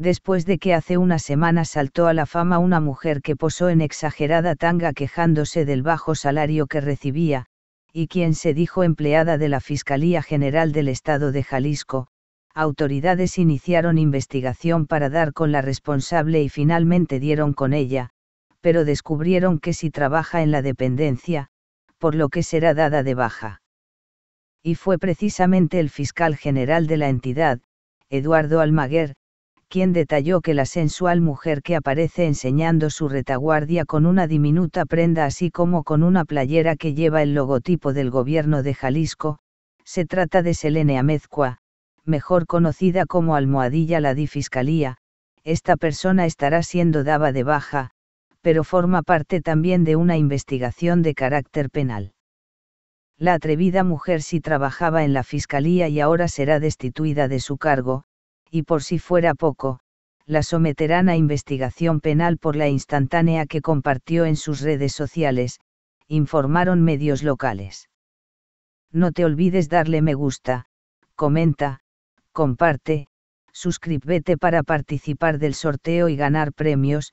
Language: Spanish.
después de que hace una semana saltó a la fama una mujer que posó en exagerada tanga quejándose del bajo salario que recibía, y quien se dijo empleada de la Fiscalía General del Estado de Jalisco, autoridades iniciaron investigación para dar con la responsable y finalmente dieron con ella, pero descubrieron que si trabaja en la dependencia, por lo que será dada de baja. Y fue precisamente el fiscal general de la entidad, Eduardo Almaguer, quien detalló que la sensual mujer que aparece enseñando su retaguardia con una diminuta prenda así como con una playera que lleva el logotipo del gobierno de Jalisco, se trata de Selene Amezcua, mejor conocida como Almohadilla la di Fiscalía, esta persona estará siendo dada de baja, pero forma parte también de una investigación de carácter penal. La atrevida mujer sí trabajaba en la Fiscalía y ahora será destituida de su cargo, y por si fuera poco, la someterán a investigación penal por la instantánea que compartió en sus redes sociales, informaron medios locales. No te olvides darle me gusta, comenta, comparte, suscríbete para participar del sorteo y ganar premios,